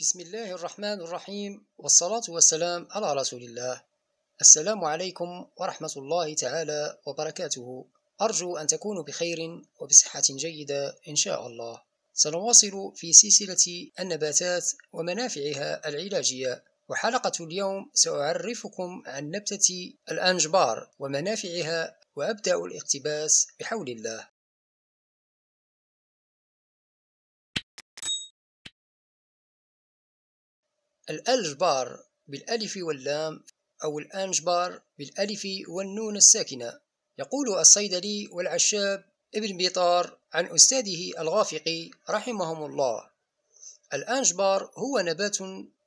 بسم الله الرحمن الرحيم والصلاة والسلام على رسول الله السلام عليكم ورحمة الله تعالى وبركاته أرجو أن تكونوا بخير وبصحة جيدة إن شاء الله سنواصل في سلسلة النباتات ومنافعها العلاجية وحلقة اليوم سأعرفكم عن نبتة الأنجبار ومنافعها وأبدأ الاقتباس بحول الله الألجبار بالألف واللام أو الأنجبار بالألف والنون الساكنة يقول الصيدلي والعشاب ابن بيطار عن أستاذه الغافقي رحمهم الله الأنجبار هو نبات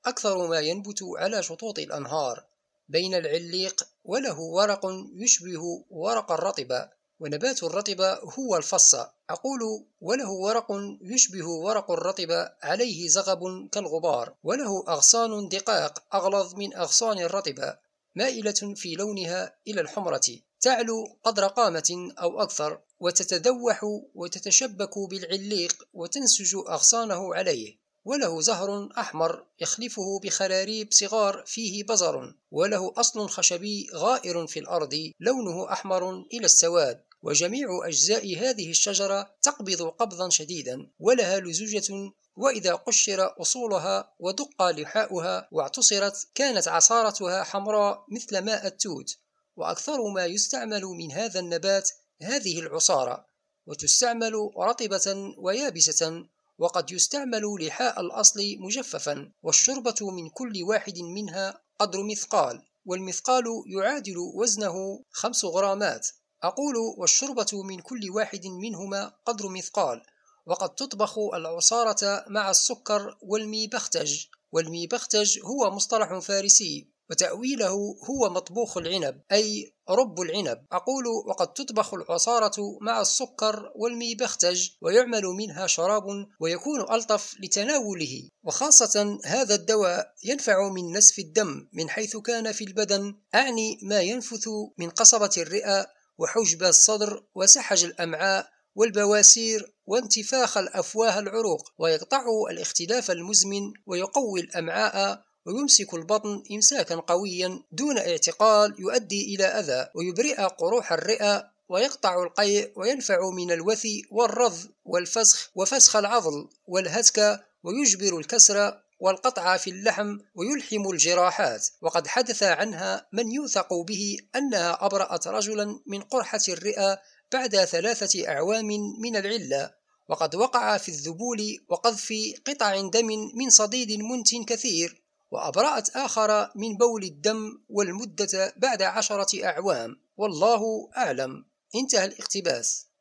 أكثر ما ينبت على شطوط الأنهار بين العليق وله ورق يشبه ورق الرطبة ونبات الرطبة هو الفص أقول وله ورق يشبه ورق الرطبة عليه زغب كالغبار وله أغصان دقاق أغلظ من أغصان الرطبة مائلة في لونها إلى الحمرة تعلو قدر قامة أو أكثر وتتذوح وتتشبك بالعليق وتنسج أغصانه عليه وله زهر أحمر يخلفه بخراريب صغار فيه بزر وله أصل خشبي غائر في الأرض لونه أحمر إلى السواد وجميع أجزاء هذه الشجرة تقبض قبضا شديدا ولها لزوجة وإذا قشر أصولها ودق لحاؤها واعتصرت كانت عصارتها حمراء مثل ماء التوت وأكثر ما يستعمل من هذا النبات هذه العصارة وتستعمل رطبة ويابسة وقد يستعمل لحاء الأصل مجففا والشربة من كل واحد منها قدر مثقال والمثقال يعادل وزنه خمس غرامات أقول والشربة من كل واحد منهما قدر مثقال وقد تطبخ العصارة مع السكر والميبختج والميبختج هو مصطلح فارسي وتأويله هو مطبوخ العنب أي رب العنب أقول وقد تطبخ العصارة مع السكر والميبختج ويعمل منها شراب ويكون ألطف لتناوله وخاصة هذا الدواء ينفع من نسف الدم من حيث كان في البدن أعني ما ينفث من قصبة الرئة وحجب الصدر وسحج الأمعاء والبواسير وانتفاخ الأفواه العروق ويقطع الاختلاف المزمن ويقوي الأمعاء ويمسك البطن إمساكا قويا دون اعتقال يؤدي إلى أذى ويبرئ قروح الرئة ويقطع القيء وينفع من الوثي والرض والفسخ وفسخ العضل والهتك ويجبر الكسر والقطع في اللحم ويلحم الجراحات وقد حدث عنها من يوثق به أنها أبرأت رجلا من قرحة الرئة بعد ثلاثة أعوام من العلة وقد وقع في الذبول وقذف قطع دم من صديد منت كثير وأبرأت آخر من بول الدم والمدة بعد عشرة أعوام والله أعلم انتهى الاقتباس